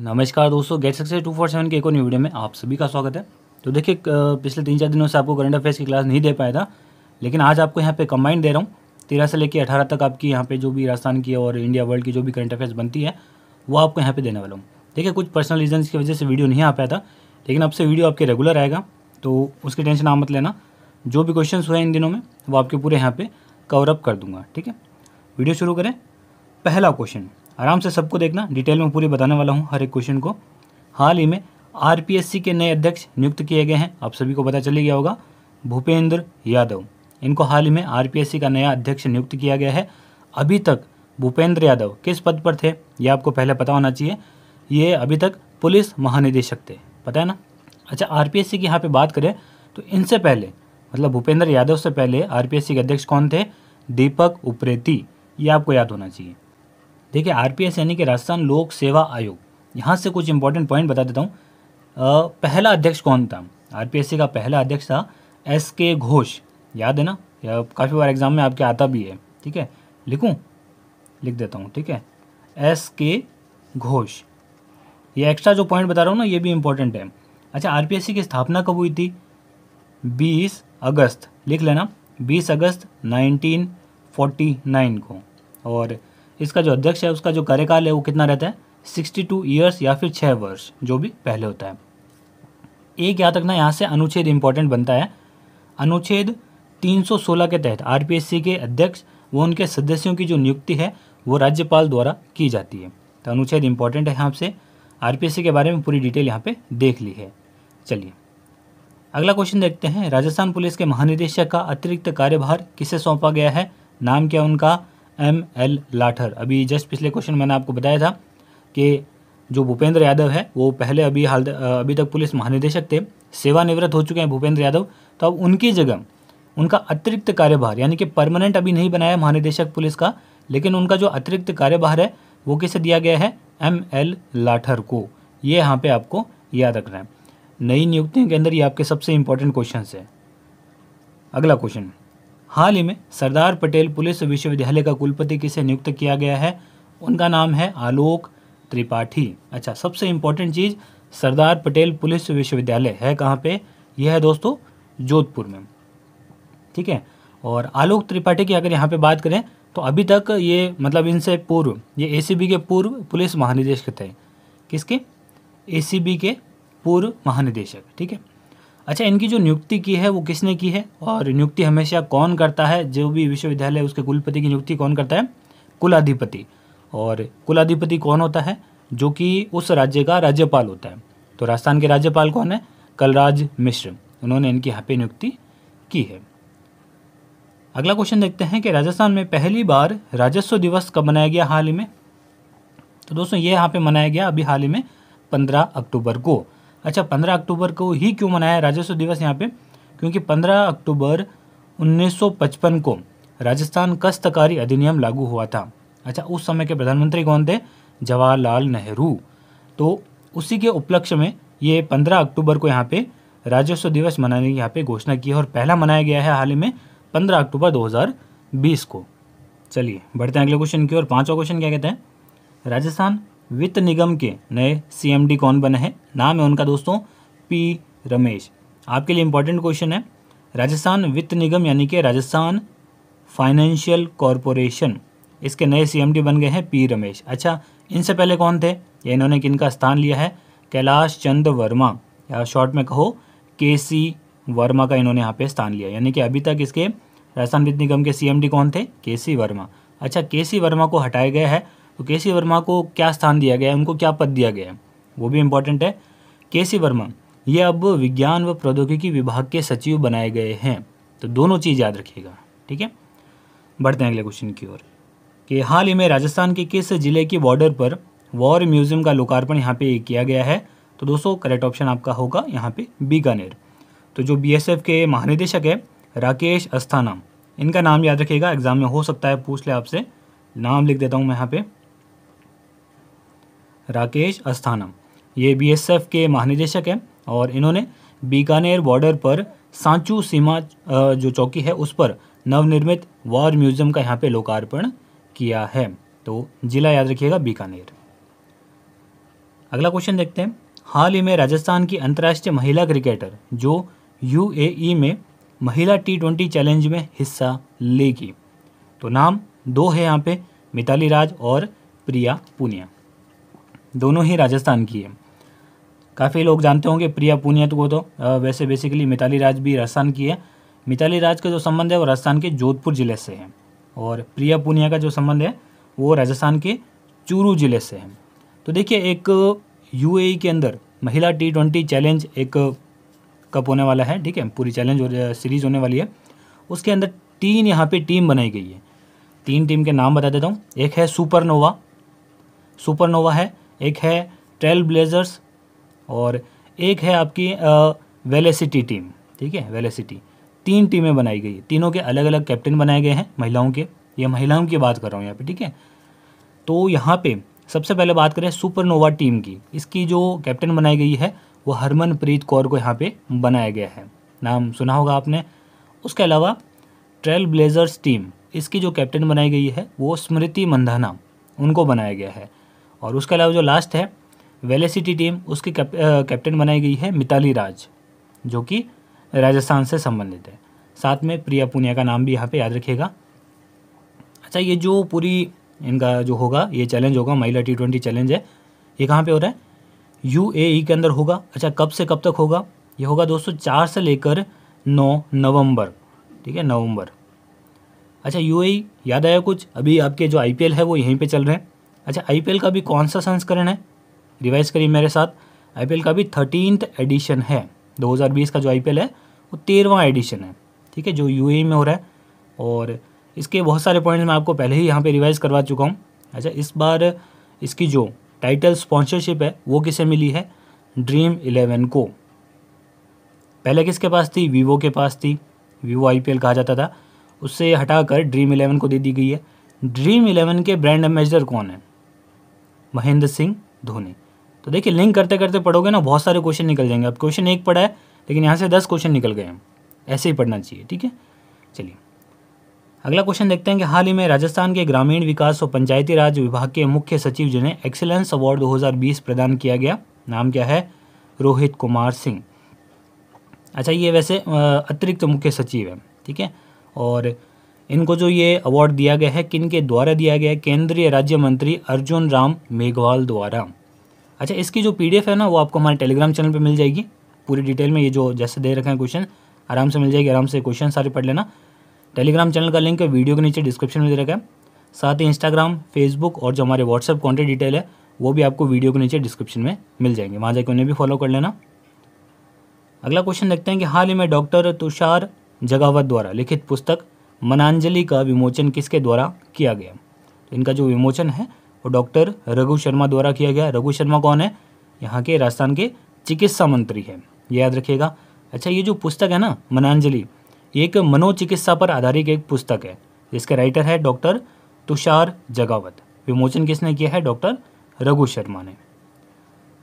नमस्कार दोस्तों get success two four seven के एक और वीडियो में आप सभी का स्वागत है तो देखिए पिछले तीन चार दिनों से आपको करंट अफेयर्स की क्लास नहीं दे पाया था लेकिन आज आपको यहाँ पे कंबाइंड दे रहा हूँ तेरह से लेकर अठारह तक आपकी यहाँ पे जो भी राजस्थान की और इंडिया वर्ल्ड की जो भी करंट अफेयर्स बनती है वो आपको यहाँ पर देने वाला हूँ देखिए कुछ पर्सनल रीजन की वजह से वीडियो नहीं आ पाया था लेकिन अब से वीडियो आपके रेगुलर आएगा तो उसकी टेंशन आमत मत लेना जो भी क्वेश्चन हुए इन दिनों में वो आपके पूरे यहाँ पर कवरअप कर दूंगा ठीक है वीडियो शुरू करें पहला क्वेश्चन आराम से सबको देखना डिटेल में पूरी बताने वाला हूँ हर एक क्वेश्चन को हाल ही में आर के नए अध्यक्ष नियुक्त किए गए हैं आप सभी को पता चल गया होगा भूपेंद्र यादव इनको हाल ही में आर का नया अध्यक्ष नियुक्त किया गया है अभी तक भूपेंद्र यादव किस पद पर थे ये आपको पहले पता होना चाहिए ये अभी तक पुलिस महानिदेशक थे पता है ना अच्छा आर की यहाँ पे बात करें तो इनसे पहले मतलब भूपेंद्र यादव से पहले आर के अध्यक्ष कौन थे दीपक उप्रेती ये आपको याद होना चाहिए देखिए आरपीएस यानी कि राजस्थान लोक सेवा आयोग यहाँ से कुछ इंपॉर्टेंट पॉइंट बता देता हूँ पहला अध्यक्ष कौन था आर का पहला अध्यक्ष था एस के घोष याद है ना या काफ़ी बार एग्जाम में आपके आता भी है ठीक है लिखूँ लिख देता हूँ ठीक है एस के घोष ये एक्स्ट्रा जो पॉइंट बता रहा हूँ ना ये भी इम्पोर्टेंट है अच्छा आर की स्थापना कब हुई थी 20 अगस्त लिख लेना 20 अगस्त 1949 को और इसका जो अध्यक्ष है उसका जो कार्यकाल है वो कितना रहता है सिक्सटी टू ईयर्स या फिर छः वर्ष जो भी पहले होता है एक याद रखना यहाँ से अनुच्छेद इम्पॉर्टेंट बनता है अनुच्छेद 316 के तहत आर के अध्यक्ष व उनके सदस्यों की जो नियुक्ति है वो राज्यपाल द्वारा की जाती है तो अनुच्छेद इम्पॉर्टेंट है यहाँ से आर के बारे में पूरी डिटेल यहाँ पर देख ली है चलिए अगला क्वेश्चन देखते हैं राजस्थान पुलिस के महानिदेशक का अतिरिक्त कार्यभार किसे सौंपा गया है नाम क्या उनका एम एल लाठर अभी जस्ट पिछले क्वेश्चन मैंने आपको बताया था कि जो भूपेंद्र यादव है वो पहले अभी हाल अभी तक पुलिस महानिदेशक थे सेवानिवृत्त हो चुके हैं भूपेंद्र यादव तो अब उनकी जगह उनका अतिरिक्त कार्यभार यानी कि परमानेंट अभी नहीं बनाया महानिदेशक पुलिस का लेकिन उनका जो अतिरिक्त कार्यभार है वो किसे दिया गया है एम एल लाठर को ये यहाँ पे आपको याद रखना है नई नियुक्तियों के अंदर ये आपके सबसे इंपॉर्टेंट क्वेश्चन है अगला क्वेश्चन हाल ही में सरदार पटेल पुलिस विश्वविद्यालय का कुलपति किसे नियुक्त किया गया है उनका नाम है आलोक त्रिपाठी अच्छा सबसे इम्पोर्टेंट चीज़ सरदार पटेल पुलिस विश्वविद्यालय है कहाँ पे यह है दोस्तों जोधपुर में ठीक है और आलोक त्रिपाठी की अगर यहाँ पे बात करें तो अभी तक ये मतलब इनसे पूर्व ये ए के पूर्व पुलिस महानिदेशक थे किसके ए के पूर्व महानिदेशक ठीक है अच्छा इनकी जो नियुक्ति की है वो किसने की है और नियुक्ति हमेशा कौन करता है जो भी विश्वविद्यालय उसके कुलपति की नियुक्ति कौन करता है कुलाधिपति और कुलाधिपति कौन होता है जो कि उस राज्य का राज्यपाल होता है तो राजस्थान के राज्यपाल कौन है कलराज मिश्र उन्होंने इनकी यहाँ पे नियुक्ति की है अगला क्वेश्चन देखते हैं कि राजस्थान में पहली बार राजस्व दिवस कब मनाया गया हाल ही में तो दोस्तों ये यहाँ पे मनाया गया अभी हाल ही में पंद्रह अक्टूबर को अच्छा पंद्रह अक्टूबर को ही क्यों मनाया राजस्व दिवस यहाँ पे क्योंकि पंद्रह अक्टूबर 1955 को राजस्थान कस्तकारी अधिनियम लागू हुआ था अच्छा उस समय के प्रधानमंत्री कौन थे जवाहरलाल नेहरू तो उसी के उपलक्ष्य में ये पंद्रह अक्टूबर को यहाँ पे राजस्व दिवस मनाने की यहाँ पे घोषणा की है और पहला मनाया गया है हाल ही में पंद्रह अक्टूबर 2020 को चलिए बढ़ते हैं अगले क्वेश्चन की ओर पांचवा क्वेश्चन क्या कहते हैं राजस्थान वित्त निगम के नए सीएमडी कौन बने हैं नाम है उनका दोस्तों पी रमेश आपके लिए इंपॉर्टेंट क्वेश्चन है राजस्थान वित्त निगम यानी कि राजस्थान फाइनेंशियल कॉरपोरेशन इसके नए सीएमडी बन गए हैं पी रमेश अच्छा इनसे पहले कौन थे या इन्होंने किन का स्थान लिया है कैलाश चंद वर्मा या शॉर्ट में कहो के सी वर्मा का इन्होंने यहाँ पे स्थान लिया यानी कि अभी तक इसके राजस्थान वित्त निगम के सीएमडी कौन थे के सी वर्मा अच्छा के सी वर्मा को हटाया गया है तो के सी वर्मा को क्या स्थान दिया गया है उनको क्या पद दिया गया है वो भी इम्पोर्टेंट है के सी वर्मा ये अब विज्ञान व प्रौद्योगिकी विभाग के सचिव बनाए गए हैं तो दोनों चीज़ याद रखिएगा ठीक है बढ़ते हैं अगले क्वेश्चन की ओर कि हाल ही में राजस्थान के किस जिले के बॉर्डर पर वॉर म्यूजियम का लोकार्पण यहाँ पे किया गया है तो दोस्तों करेक्ट ऑप्शन आपका होगा यहाँ पे बीकानेर तो जो बीएसएफ के महानिदेशक है राकेश अस्थाना इनका नाम याद रखिएगा एग्जाम में हो सकता है पूछ ले आपसे नाम लिख देता हूँ मैं यहाँ पे राकेश अस्थानम ये बीएसएफ के महानिदेशक हैं और इन्होंने बीकानेर बॉर्डर पर सांचू सीमा जो चौकी है उस पर नवनिर्मित वॉर म्यूजियम का यहाँ पे लोकार्पण किया है तो जिला याद रखिएगा बीकानेर अगला क्वेश्चन देखते हैं हाल ही में राजस्थान की अंतर्राष्ट्रीय महिला क्रिकेटर जो यू e में महिला टी ट्वेंटी चैलेंज में हिस्सा लेगी तो नाम दो है यहाँ पे मिताली राज और प्रिया पुनिया दोनों ही राजस्थान की है काफ़ी लोग जानते होंगे प्रिया पुनियत को तो, तो वैसे बेसिकली मिताली राज भी राजस्थान की है मिताली राज का जो संबंध है वो राजस्थान के जोधपुर ज़िले से है और प्रिया पुनिया का जो संबंध है वो राजस्थान के चूरू ज़िले से है तो देखिए एक यू e के अंदर महिला टी ट्वेंटी चैलेंज एक कप होने वाला है ठीक है पूरी चैलेंज हो, सीरीज़ होने वाली है उसके अंदर तीन यहाँ पे टीम बनाई गई है तीन टीम के नाम बता देता हूँ एक है सुपरनोवा सुपरनोवा है एक है ट्रेल ब्लेजर्स और एक है आपकी वेलेसिटी टीम ठीक है वेलेसिटी तीन टीमें बनाई गई तीनों के अलग अलग कैप्टन बनाए गए हैं महिलाओं के ये महिलाओं की बात कर रहा हूँ यहाँ पे ठीक है तो यहाँ पे सबसे पहले बात करें सुपरनोवा टीम की इसकी जो कैप्टन बनाई गई है वो हरमनप्रीत कौर को यहाँ पे बनाया गया है नाम सुना होगा आपने उसके अलावा ट्रेल ब्लेजर्स टीम इसकी जो कैप्टन बनाई गई है वो स्मृति मंधाना उनको बनाया गया है और उसके अलावा जो लास्ट है वेलेसिटी टीम उसकी कैप, कैप्टन बनाई गई है मिताली राज जो कि राजस्थान से संबंधित है साथ में प्रिया पुनिया का नाम भी यहाँ पे याद रखिएगा अच्छा ये जो पूरी इनका जो होगा ये चैलेंज होगा महिला टी ट्वेंटी चैलेंज है ये कहाँ पे हो रहा है यू ए ई के अंदर होगा अच्छा कब से कब तक होगा ये होगा दोस्तों चार से लेकर नौ नवंबर ठीक है नवंबर अच्छा यू e, याद आया कुछ अभी आपके जो आई है वो यहीं पर चल रहे हैं अच्छा आई का भी कौन सा संस्करण है रिवाइज करिए मेरे साथ आई का भी थर्टीनथ एडिशन है 2020 का जो आई है वो तेरहवा एडिशन है ठीक है जो यू e में हो रहा है और इसके बहुत सारे पॉइंट्स मैं आपको पहले ही यहाँ पे रिवाइज़ करवा चुका हूँ अच्छा इस बार इसकी जो टाइटल स्पॉन्सरशिप है वो किसे मिली है ड्रीम इलेवन को पहले किसके पास थी वीवो के पास थी वीवो आई कहा जाता था उससे हटाकर ड्रीम इलेवन को दे दी गई है ड्रीम इलेवन के ब्रांड एम्बेसडर कौन है महेंद्र सिंह धोनी तो देखिए लिंक करते करते पढ़ोगे ना बहुत सारे क्वेश्चन निकल जाएंगे अब क्वेश्चन एक पढ़ा है लेकिन यहाँ से दस क्वेश्चन निकल गए हैं ऐसे ही पढ़ना चाहिए ठीक है चलिए अगला क्वेश्चन देखते हैं कि हाल ही में राजस्थान के ग्रामीण विकास और पंचायती राज विभाग के मुख्य सचिव जिन्हें एक्सेलेंस अवार्ड 2020 प्रदान किया गया नाम क्या है रोहित कुमार सिंह अच्छा ये वैसे अतिरिक्त तो मुख्य सचिव है ठीक है और इनको जो ये अवार्ड दिया गया है किन के द्वारा दिया गया है केंद्रीय राज्य मंत्री अर्जुन राम मेघवाल द्वारा अच्छा इसकी जो पीडीएफ है ना वो आपको हमारे टेलीग्राम चैनल पर मिल जाएगी पूरी डिटेल में ये जो जैसे दे रखे हैं क्वेश्चन आराम से मिल जाएगी आराम से क्वेश्चन सारे पढ़ लेना टेलीग्राम चैनल का लिंक वीडियो के नीचे डिस्क्रिप्शन में दे रखा है साथ ही इंस्टाग्राम फेसबुक और जो हमारे व्हाट्सअप कॉन्टेक्ट डिटेल है वो भी आपको वीडियो के नीचे डिस्क्रिप्शन में मिल जाएंगे वहाँ जाकर उन्हें भी फॉलो कर लेना अगला क्वेश्चन देखते हैं कि हाल ही में डॉक्टर तुषार जगावत द्वारा लिखित पुस्तक मनांजलि का विमोचन किसके द्वारा किया गया तो इनका जो विमोचन है वो डॉक्टर रघु शर्मा द्वारा किया गया रघु शर्मा कौन है यहाँ के राजस्थान के चिकित्सा मंत्री है याद रखिएगा अच्छा ये जो पुस्तक है ना मनांजलि ये एक मनोचिकित्सा पर आधारित एक पुस्तक है जिसका राइटर है डॉक्टर तुषार जगावत विमोचन किसने किया है डॉक्टर रघु शर्मा ने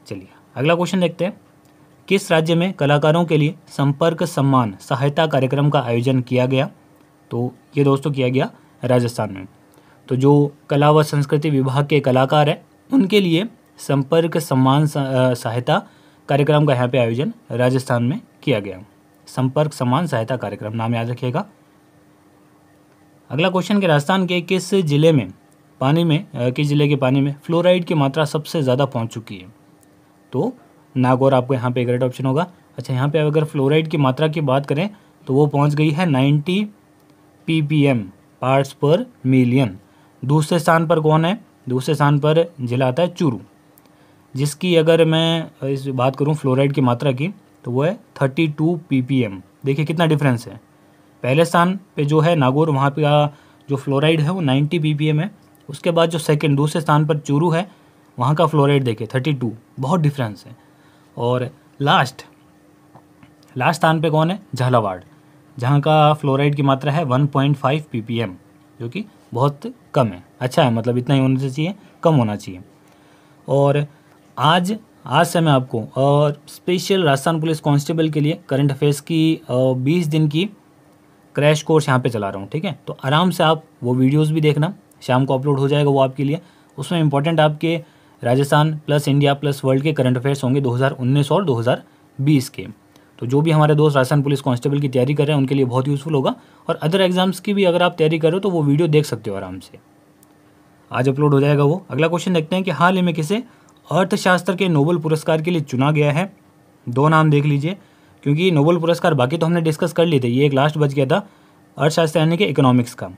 चलिए अगला क्वेश्चन देखते हैं किस राज्य में कलाकारों के लिए संपर्क सम्मान सहायता कार्यक्रम का आयोजन किया गया तो ये दोस्तों किया गया राजस्थान में तो जो कला व संस्कृति विभाग के कलाकार हैं उनके लिए संपर्क सम्मान सहायता कार्यक्रम का यहाँ पे आयोजन राजस्थान में किया गया संपर्क सम्मान सहायता कार्यक्रम नाम याद रखिएगा अगला क्वेश्चन कि राजस्थान के किस ज़िले में पानी में किस ज़िले के पानी में फ्लोराइड की मात्रा सबसे ज़्यादा पहुँच चुकी है तो नागौर आपको यहाँ पे एक ऑप्शन होगा अच्छा यहाँ पे अगर फ्लोराइड की मात्रा की बात करें तो वो पहुँच गई है नाइन्टी पीपीएम पार्ट्स पर मिलियन दूसरे स्थान पर कौन है दूसरे स्थान पर जिला आता है चूरू जिसकी अगर मैं इस बात करूं फ्लोराइड की मात्रा की तो वो है थर्टी टू पी देखिए कितना डिफरेंस है पहले स्थान पे जो है नागौर वहाँ का जो फ्लोराइड है वो 90 एम है उसके बाद जो सेकंड दूसरे स्थान पर चूरू है वहाँ का फ्लोराइड देखिए 32 बहुत डिफरेंस है और लास्ट लास्ट स्थान पे कौन है झालावाड़ जहाँ का फ्लोराइड की मात्रा है 1.5 पॉइंट जो कि बहुत कम है अच्छा है मतलब इतना ही होना चाहिए कम होना चाहिए और आज आज से मैं आपको और स्पेशल राजस्थान पुलिस कांस्टेबल के लिए करंट अफेयर्स की बीस दिन की क्रैश कोर्स यहाँ पे चला रहा हूँ ठीक है तो आराम से आप वो वीडियोस भी देखना शाम को अपलोड हो जाएगा वो आपके लिए उसमें इंपॉर्टेंट आपके Rajasthan plus India plus world के करंट अफेयर्स होंगे 2019 और 2020 के तो जो भी हमारे दोस्त राजस्थान पुलिस कांस्टेबल की तैयारी कर रहे हैं उनके लिए बहुत यूज़फुल होगा और अदर एग्जाम्स की भी अगर आप तैयारी करो तो वो वीडियो देख सकते हो आराम से आज अपलोड हो जाएगा वो अगला क्वेश्चन देखते हैं कि हाल ही में किसे अर्थशास्त्र के नोबल पुरस्कार के लिए चुना गया है दो नाम देख लीजिए क्योंकि नोबल पुरस्कार बाकी तो हमने डिस्कस कर लिए थे ये एक लास्ट बच गया था अर्थशास्त्र यानी कि इकोनॉमिक्स का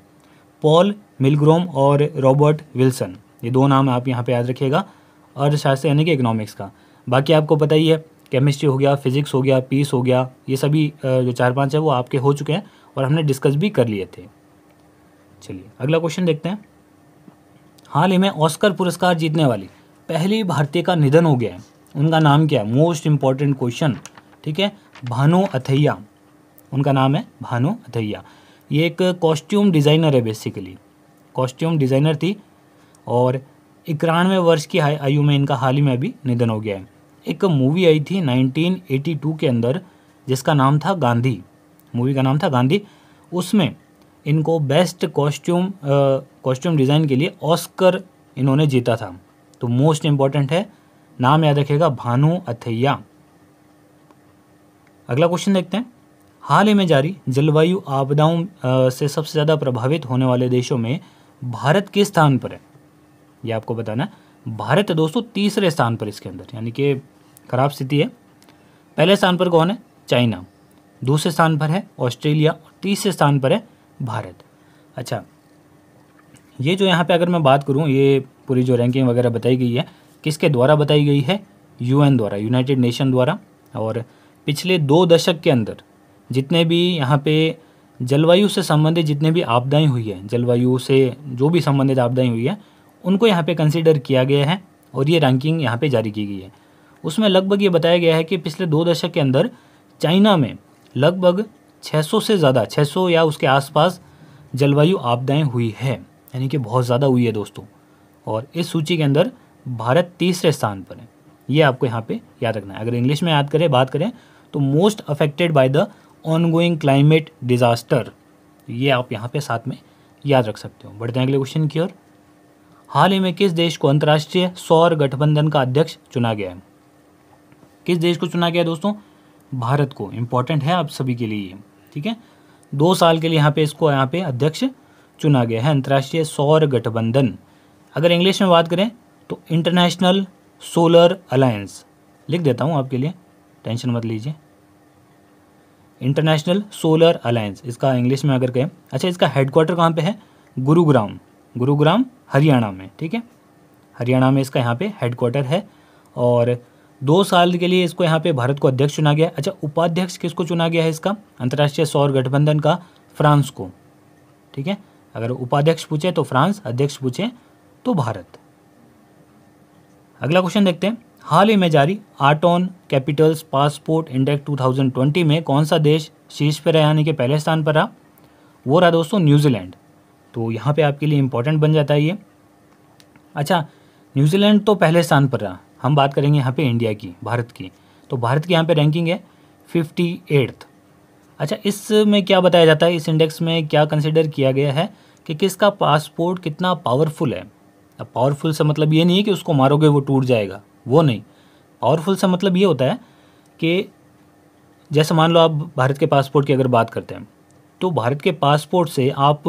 पॉल मिलग्रोम और रॉबर्ट विल्सन ये दो नाम आप यहाँ पर याद रखिएगा अर्थशास्त्र यानी कि इकोनॉमिक्स का बाकी आपको पता ही है केमिस्ट्री हो गया फिजिक्स हो गया पीस हो गया ये सभी जो चार पाँच है वो आपके हो चुके हैं और हमने डिस्कस भी कर लिए थे चलिए अगला क्वेश्चन देखते हैं हाल ही में ऑस्कर पुरस्कार जीतने वाली पहली भारतीय का निधन हो गया है उनका नाम क्या है मोस्ट इम्पॉर्टेंट क्वेश्चन ठीक है भानु अथैया उनका नाम है भानु अथैया ये एक कॉस्ट्यूम डिज़ाइनर है बेसिकली कॉस्ट्यूम डिज़ाइनर थी और इक्यानवे वर्ष की आयु में इनका हाल ही में अभी निधन हो गया है एक मूवी आई थी 1982 के अंदर जिसका नाम था गांधी मूवी का नाम था गांधी उसमें इनको बेस्ट कॉस्ट्यूम कॉस्ट्यूम डिज़ाइन के लिए ऑस्कर इन्होंने जीता था तो मोस्ट इम्पॉर्टेंट है नाम याद रखेगा भानु अथैया अगला क्वेश्चन देखते हैं हाल ही में जारी जलवायु आपदाओं से सबसे ज़्यादा प्रभावित होने वाले देशों में भारत किस स्थान पर है यह आपको बताना है भारत तो दोस्तों तीसरे स्थान पर इसके अंदर यानी कि खराब स्थिति है पहले स्थान पर कौन है चाइना दूसरे स्थान पर है ऑस्ट्रेलिया और तीसरे स्थान पर है भारत अच्छा ये जो यहाँ पे अगर मैं बात करूँ ये पूरी जो रैंकिंग वगैरह बताई गई है किसके द्वारा बताई गई है यूएन द्वारा यूनाइटेड नेशन द्वारा और पिछले दो दशक के अंदर जितने भी यहाँ पे जलवायु से संबंधित जितने भी आपदाएँ हुई है जलवायु से जो भी संबंधित आपदाएँ हुई हैं उनको यहाँ पर कंसिडर किया गया है और ये रैंकिंग यहाँ पर जारी की गई है उसमें लगभग ये बताया गया है कि पिछले दो दशक के अंदर चाइना में लगभग 600 से ज़्यादा 600 या उसके आसपास जलवायु आपदाएं हुई है यानी कि बहुत ज़्यादा हुई है दोस्तों और इस सूची के अंदर भारत तीसरे स्थान पर है ये आपको यहाँ पे याद रखना है अगर इंग्लिश में याद करें बात करें तो most affected by the ongoing climate disaster ये आप यहाँ पे साथ में याद रख सकते हो बढ़ते हैं अगले क्वेश्चन की ओर हाल ही में किस देश को अंतर्राष्ट्रीय सौर गठबंधन का अध्यक्ष चुना गया है किस देश को चुना गया दोस्तों भारत को इम्पोर्टेंट है आप सभी के लिए ठीक है दो साल के लिए यहाँ पे इसको यहाँ पे अध्यक्ष चुना गया है अंतर्राष्ट्रीय सौर गठबंधन अगर इंग्लिश में बात करें तो इंटरनेशनल सोलर अलायंस लिख देता हूँ आपके लिए टेंशन मत लीजिए इंटरनेशनल सोलर अलायंस इसका इंग्लिश में अगर कहें अच्छा इसका हेडक्वार्टर कहाँ पे है गुरुग्राम गुरुग्राम हरियाणा में ठीक है हरियाणा में इसका यहाँ पे हेडक्वार्टर है और दो साल के लिए इसको यहाँ पे भारत को अध्यक्ष चुना गया अच्छा उपाध्यक्ष किसको चुना गया है इसका अंतर्राष्ट्रीय सौर गठबंधन का फ्रांस को ठीक है अगर उपाध्यक्ष पूछे तो फ्रांस अध्यक्ष पूछे तो भारत अगला क्वेश्चन देखते हैं हाल ही में जारी आर्टॉन कैपिटल्स पासपोर्ट इंडेक्स 2020 में कौन सा देश शीर्ष पर रहा यानी कि पहले स्थान पर रहा वो रहा दोस्तों न्यूजीलैंड तो यहाँ पे आपके लिए इम्पोर्टेंट बन जाता है ये अच्छा न्यूजीलैंड तो पहले स्थान पर रहा हम बात करेंगे यहाँ पे इंडिया की भारत की तो भारत की यहाँ पे रैंकिंग है फिफ्टी एट्थ अच्छा इसमें क्या बताया जाता है इस इंडेक्स में क्या कंसिडर किया गया है कि किसका पासपोर्ट कितना पावरफुल है अब पावरफुल से मतलब ये नहीं है कि उसको मारोगे वो टूट जाएगा वो नहीं पावरफुल से मतलब ये होता है कि जैसे मान लो आप भारत के पासपोर्ट की अगर बात करते हैं तो भारत के पासपोर्ट से आप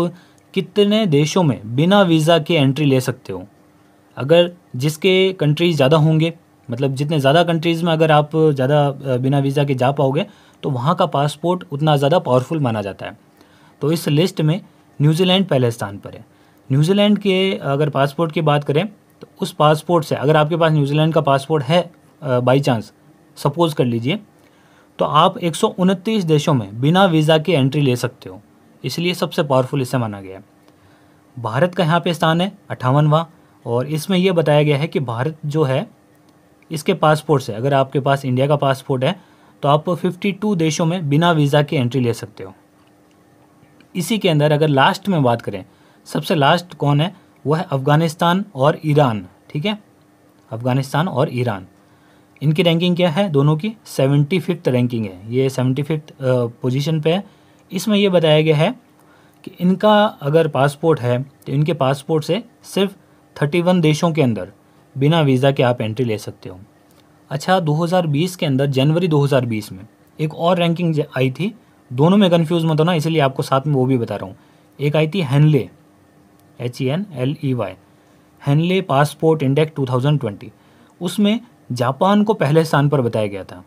कितने देशों में बिना वीज़ा के एंट्री ले सकते हो अगर जिसके कंट्रीज़ ज़्यादा होंगे मतलब जितने ज़्यादा कंट्रीज़ में अगर आप ज़्यादा बिना वीज़ा के जा पाओगे तो वहाँ का पासपोर्ट उतना ज़्यादा पावरफुल माना जाता है तो इस लिस्ट में न्यूजीलैंड पहले स्थान पर है न्यूजीलैंड के अगर पासपोर्ट की बात करें तो उस पासपोर्ट से अगर आपके पास न्यूजीलैंड का पासपोर्ट है बाई चांस सपोज़ कर लीजिए तो आप एक देशों में बिना वीज़ा के एंट्री ले सकते हो इसलिए सबसे पावरफुल इसे माना गया है भारत का यहाँ पे स्थान है अट्ठावनवा और इसमें यह बताया गया है कि भारत जो है इसके पासपोर्ट से अगर आपके पास इंडिया का पासपोर्ट है तो आप 52 देशों में बिना वीज़ा के एंट्री ले सकते हो इसी के अंदर अगर लास्ट में बात करें सबसे लास्ट कौन है वह है अफ़गानिस्तान और ईरान ठीक है अफ़गानिस्तान और ईरान इनकी रैंकिंग क्या है दोनों की सेवेंटी फिफ्थ रैंकिंग है ये सेवेंटी फिफ्थ पोजिशन पर है इसमें यह बताया गया है कि इनका अगर पासपोर्ट है तो इनके पासपोर्ट से सिर्फ 31 देशों के अंदर बिना वीज़ा के आप एंट्री ले सकते हो अच्छा 2020 के अंदर जनवरी 2020 में एक और रैंकिंग आई थी दोनों में कन्फ्यूज मत होना इसलिए आपको साथ में वो भी बता रहा हूँ एक आई थी Henley H E N L E Y Henley passport index 2020 उसमें जापान को पहले स्थान पर बताया गया था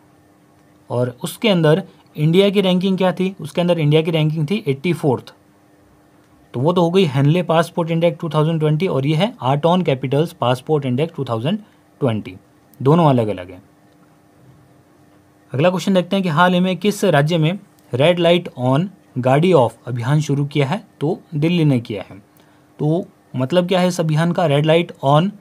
और उसके अंदर इंडिया की रैंकिंग क्या थी उसके अंदर इंडिया की रैंकिंग थी एट्टी फोर्थ तो वो तो हो गई हेनले पासपोर्ट इंडेक्स 2020 और ये है Arton capitals passport index 2020 दोनों अलग अलग हैं अगला क्वेश्चन देखते हैं कि हाल ही में किस राज्य में रेड लाइट ऑन गाड़ी ऑफ अभियान शुरू किया है तो दिल्ली ने किया है तो मतलब क्या है इस अभियान का रेड लाइट ऑन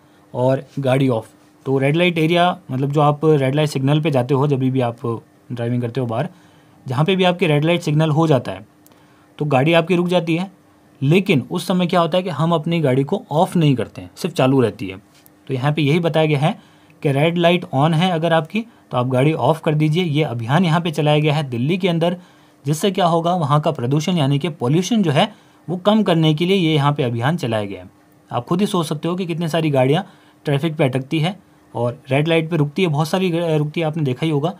और गाड़ी ऑफ तो रेड लाइट एरिया मतलब जो आप रेड लाइट सिग्नल पे जाते हो जब भी आप ड्राइविंग करते हो बाहर जहाँ पे भी आपके रेड लाइट सिग्नल हो जाता है तो गाड़ी आपकी रुक जाती है लेकिन उस समय क्या होता है कि हम अपनी गाड़ी को ऑफ नहीं करते हैं सिर्फ चालू रहती है तो यहाँ पे यही बताया गया है कि रेड लाइट ऑन है अगर आपकी तो आप गाड़ी ऑफ कर दीजिए ये अभियान यहाँ पे चलाया गया है दिल्ली के अंदर जिससे क्या होगा वहाँ का प्रदूषण यानी कि पॉल्यूशन जो है वो कम करने के लिए ये यहाँ पर अभियान चलाया गया है आप खुद ही सोच सकते हो कि कितनी सारी गाड़ियाँ ट्रैफिक पर अटकती है और रेड लाइट पर रुकती है बहुत सारी रुकती है आपने देखा ही होगा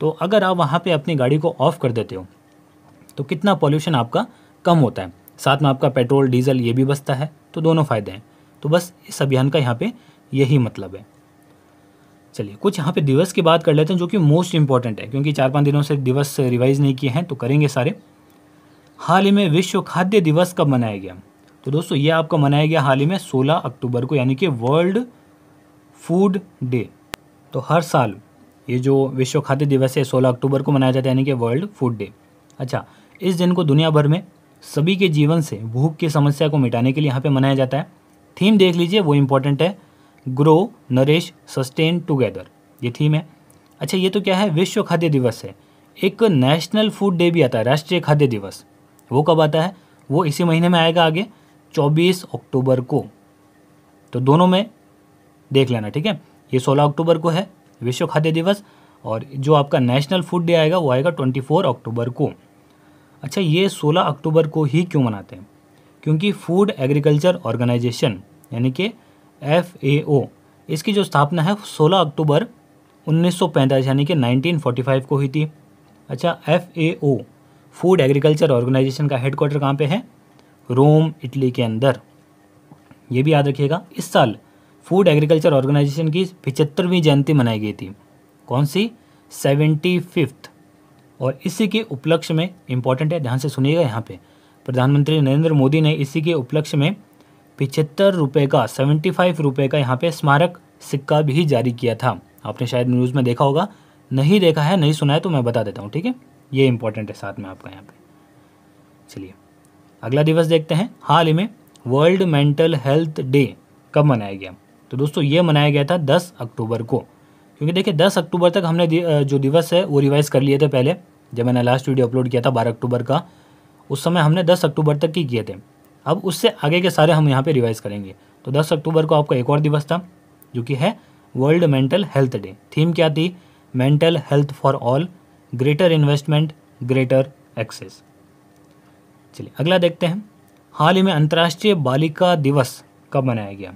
तो अगर आप वहाँ पर अपनी गाड़ी को ऑफ कर देते हो तो कितना पॉल्यूशन आपका कम होता है साथ में आपका पेट्रोल डीजल ये भी बचता है तो दोनों फ़ायदे हैं तो बस इस अभियान का यहाँ पे यही मतलब है चलिए कुछ यहाँ पे दिवस की बात कर लेते हैं जो कि मोस्ट इंपॉर्टेंट है क्योंकि चार पाँच दिनों से दिवस रिवाइज नहीं किए हैं तो करेंगे सारे हाल ही में विश्व खाद्य दिवस कब मनाया गया तो दोस्तों ये आपका मनाया गया हाल ही में 16 अक्टूबर को यानी कि वर्ल्ड फूड डे तो हर साल ये जो विश्व खाद्य दिवस है 16 अक्टूबर को मनाया जाता है यानी कि वर्ल्ड फूड डे अच्छा इस दिन को दुनिया भर में सभी के जीवन से भूख की समस्या को मिटाने के लिए यहाँ पे मनाया जाता है थीम देख लीजिए वो इम्पोर्टेंट है ग्रो नरेश सस्टेन टुगेदर ये थीम है अच्छा ये तो क्या है विश्व खाद्य दिवस है एक नेशनल फूड डे भी आता है राष्ट्रीय खाद्य दिवस वो कब आता है वो इसी महीने में आएगा आगे चौबीस अक्टूबर को तो दोनों में देख लेना ठीक है ये सोलह अक्टूबर को है विश्व खाद्य दिवस और जो आपका नेशनल फूड डे आएगा वो आएगा ट्वेंटी फोर अक्टूबर को अच्छा ये 16 अक्टूबर को ही क्यों मनाते हैं क्योंकि फूड एग्रीकल्चर ऑर्गेनाइजेशन यानी कि एफ इसकी जो स्थापना है 16 अक्टूबर 1945 यानी कि 1945 को हुई थी अच्छा एफ फूड एग्रीकल्चर ऑर्गेनाइजेशन का हेडकोार्टर कहाँ पे है रोम इटली के अंदर ये भी याद रखिएगा इस साल फूड एग्रीकल्चर ऑर्गेनाइजेशन की पिचहत्तरवीं जयंती मनाई गई थी कौन सी सेवेंटी फिफ्थ और इसी के उपलक्ष्य में इम्पॉर्टेंट है ध्यान से सुनिएगा यहाँ पे प्रधानमंत्री नरेंद्र मोदी ने इसी के उपलक्ष्य में पिछहत्तर रुपये का सेवेंटी फाइव रुपये का यहाँ पे स्मारक सिक्का भी जारी किया था आपने शायद न्यूज़ में देखा होगा नहीं देखा है नहीं सुना है तो मैं बता देता हूँ ठीक है ये इम्पोर्टेंट है साथ में आपका यहाँ पर चलिए अगला दिवस देखते हैं हाल ही में वर्ल्ड मेंटल हेल्थ डे कब मनाया गया तो दोस्तों ये मनाया गया था दस अक्टूबर को क्योंकि देखिए 10 अक्टूबर तक हमने जो दिवस है वो रिवाइज कर लिए थे पहले जब मैंने लास्ट वीडियो अपलोड किया था बारह अक्टूबर का उस समय हमने दस अक्टूबर तक की किए थे अब उससे आगे के सारे हम यहाँ पर रिवाइज़ करेंगे तो दस अक्टूबर को आपका एक और दिवस था जो कि है world mental health day theme क्या थी mental health for all greater investment greater access चलिए अगला देखते हैं हाल ही में अंतर्राष्ट्रीय बालिका दिवस कब मनाया गया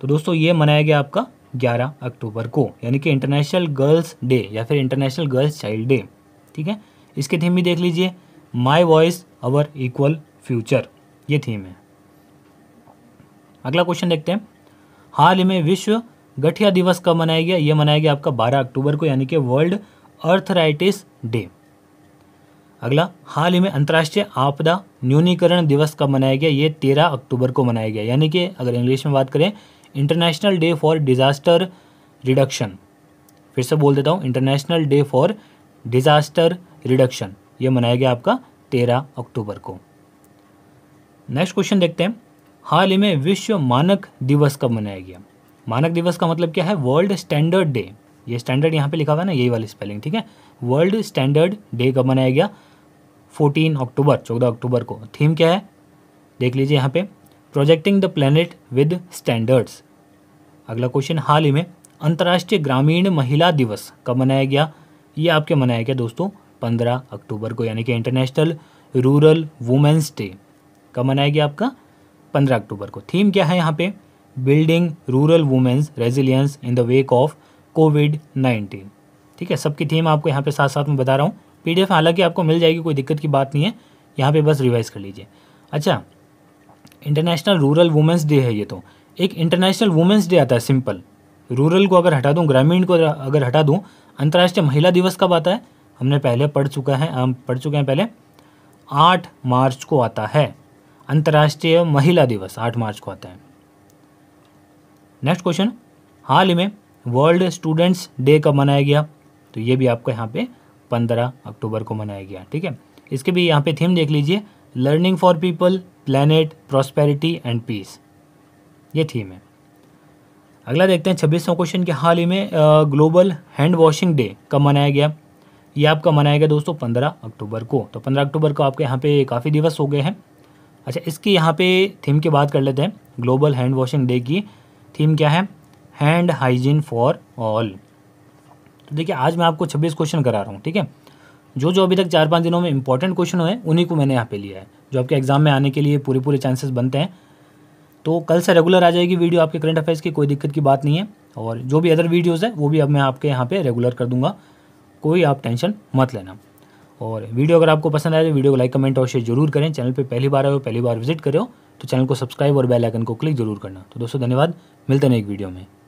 तो दोस्तों ये मनाया गया आपका 11 अक्टूबर को यानी कि इंटरनेशनल गर्ल्स डे या फिर इंटरनेशनल गर्ल्स चाइल्ड डे ठीक है इसके थीम भी देख लीजिए my voice our equal future ये थीम है अगला क्वेश्चन देखते हैं हाल ही में विश्व गठिया दिवस कब मनाया गया ये मनाया गया आपका 12 अक्टूबर को यानी कि वर्ल्ड अर्थराइटिस डे अगला हाल ही में अंतर्राष्ट्रीय आपदा न्यूनीकरण दिवस कब मनाया गया ये 13 अक्टूबर को मनाया गया यानी कि अगर इंग्लिश में बात करें international day for disaster reduction फिर से बोल देता हूँ international day for disaster reduction ये मनाया गया आपका तेरह अक्टूबर को नेक्स्ट क्वेश्चन देखते हैं हाल ही में विश्व मानक दिवस कब मनाया गया मानक दिवस का मतलब क्या है वर्ल्ड स्टैंडर्ड डे ये स्टैंडर्ड यहाँ पे लिखा हुआ है ना यही वाली स्पेलिंग ठीक है वर्ल्ड स्टैंडर्ड डे कब मनाया गया 14 अक्टूबर 14 अक्टूबर को थीम क्या है देख लीजिए यहाँ पे projecting the planet with standards अगला क्वेश्चन हाल ही में अंतर्राष्ट्रीय ग्रामीण महिला दिवस कब मनाया गया ये आपके मनाया गया दोस्तों पंद्रह अक्टूबर को यानी कि इंटरनेशनल रूरल वुमेंस डे कब मनाया गया आपका पंद्रह अक्टूबर को थीम क्या है यहाँ पे building rural women's resilience in the wake of COVID nineteen ठीक है सबकी थीम आपको यहाँ पे साथ साथ में बता रहा हूँ पी हालांकि आपको मिल जाएगी कोई दिक्कत की बात नहीं है यहाँ पे बस रिवाइज कर लीजिए अच्छा इंटरनेशनल रूरल वुमेंस डे है ये तो एक इंटरनेशनल वुमेंस डे आता है सिंपल रूरल को अगर हटा दूँ ग्रामीण को अगर हटा दूँ अंतर्राष्ट्रीय महिला दिवस कब आता है हमने पहले पढ़ चुका है हम पढ़ चुके हैं पहले आठ मार्च को आता है अंतर्राष्ट्रीय महिला दिवस आठ मार्च को आता है नेक्स्ट क्वेश्चन हाल ही में वर्ल्ड स्टूडेंट्स डे कब मनाया गया तो ये भी आपको यहाँ पे पंद्रह अक्टूबर को मनाया गया ठीक है इसके भी यहाँ पे थीम देख लीजिए learning for people planet prosperity and peace ये थीम है अगला देखते हैं छब्बीसवा क्वेश्चन के हाल ही में ग्लोबल हैंड वॉशिंग डे कब मनाया गया ये आपका मनाया गया दोस्तों पंद्रह अक्टूबर को तो पंद्रह अक्टूबर को आपके यहाँ पे काफ़ी दिवस हो गए हैं अच्छा इसकी यहाँ पे थीम की बात कर लेते हैं ग्लोबल हैंड वॉशिंग डे की थीम क्या है हैंड हाइजीन फॉर ऑल तो देखिए आज मैं आपको छब्बीस क्वेश्चन करा रहा हूँ ठीक है जो जो अभी तक चार पाँच दिनों में इंपॉर्टेंट क्वेश्चन हुए उन्हीं को मैंने यहाँ पे लिया है जो आपके एग्ज़ाम में आने के लिए पूरे पूरे चांसेस बनते हैं तो कल से रेगुलर आ जाएगी वीडियो आपके करंट अफेयर्स की कोई दिक्कत की बात नहीं है और जो भी अदर वीडियोज़ है वो भी अब मैं आपके यहाँ पर रेगुलर कर दूँगा कोई आप टेंशन मत लेना और वीडियो अगर आपको पसंद आए तो वीडियो को लाइक कमेंट और शेयर जरूर करें चैनल पे पहली बार आए हो पहली बार विजिट करें तो चैनल को सब्सक्राइब और बेल आइकन को क्लिक जरूर करना तो दोस्तों धन्यवाद मिलते हैं एक वीडियो में